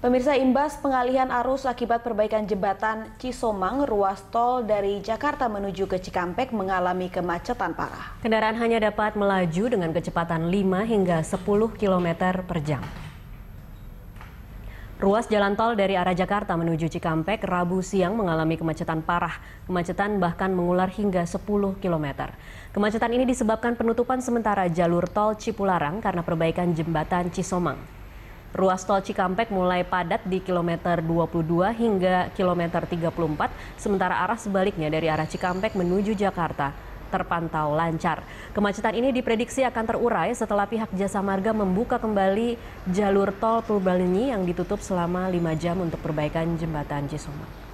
Pemirsa imbas pengalihan arus akibat perbaikan jembatan Cisomang ruas tol dari Jakarta menuju ke Cikampek mengalami kemacetan parah. Kendaraan hanya dapat melaju dengan kecepatan 5 hingga 10 km per jam. Ruas jalan tol dari arah Jakarta menuju Cikampek Rabu siang mengalami kemacetan parah. Kemacetan bahkan mengular hingga 10 km. Kemacetan ini disebabkan penutupan sementara jalur tol Cipularang karena perbaikan jembatan Cisomang. Ruas tol Cikampek mulai padat di kilometer 22 hingga kilometer 34, sementara arah sebaliknya dari arah Cikampek menuju Jakarta terpantau lancar. Kemacetan ini diprediksi akan terurai setelah pihak jasa marga membuka kembali jalur tol Purbalenyi yang ditutup selama 5 jam untuk perbaikan jembatan Cisoma.